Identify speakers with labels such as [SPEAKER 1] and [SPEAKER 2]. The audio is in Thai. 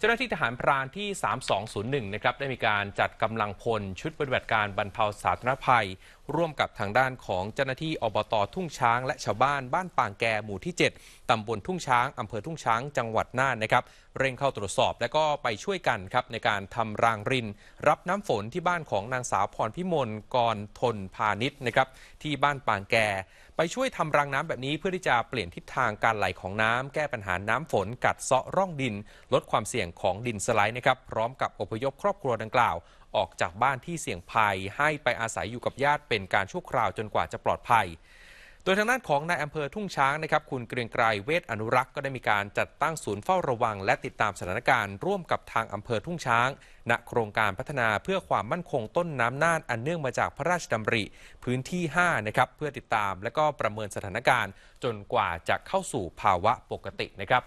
[SPEAKER 1] เจ้าหน้าที่ทหารพรานที่ 3201 นะครับได้มีการจัดกำลังพล ชุดปฏิบัติการบรรเทาสาธารณภัยร่วมกับทางด้านของเจ้าหน้าที่อบตทุ่งช้างและชาวบ้านบ้านปางแกหมู่ที่ 7ตำบลทุ่งช้างอำเภอทุ่งช้าง จังหวัดน่านนะครับเร่งเข้าตรวจสอบและก็ไปช่วยกันครับ ในการทำรางรินรับน้ำฝนที่บ้านของนางสาวพรพิมลกรทนพาณิชย์นะครับที่บ้านปางแก ไปช่วยทำรางน้ำแบบนี้เพื่อที่จะเปลี่ยนทิศทางการไหลของน้ำ แก้ปัญหาน้ำฝนกัดเซาะร่องดิน ลดความเสี่ยงของดินสไลด์นะครับพร้อมกับอพยพครอบครัวดังกล่าวออกจากบ้านที่เสี่ยงภัยให้ไปอาศัยอยู่กับญาติเป็นการชั่วคราวจนกว่าจะปลอดภัย โดยทางด้านของนายอำเภอทุ่งช้างนะครับ คุณเกรียงไกรเวทอนุรักษ์ก็ได้มีการจัดตั้งศูนย์เฝ้าระวัง และติดตามสถานการณ์ร่วมกับทางอำเภอทุ่งช้างณโครงการพัฒนาเพื่อความมั่นคงต้นน้ำน่านอันเนื่องมาจากพระราชดำริ พื้นที่5นะครับเพื่อติดตามและก็ประเมินสถานการณ์จนกว่าจะเข้าสู่ภาวะปกตินะครับ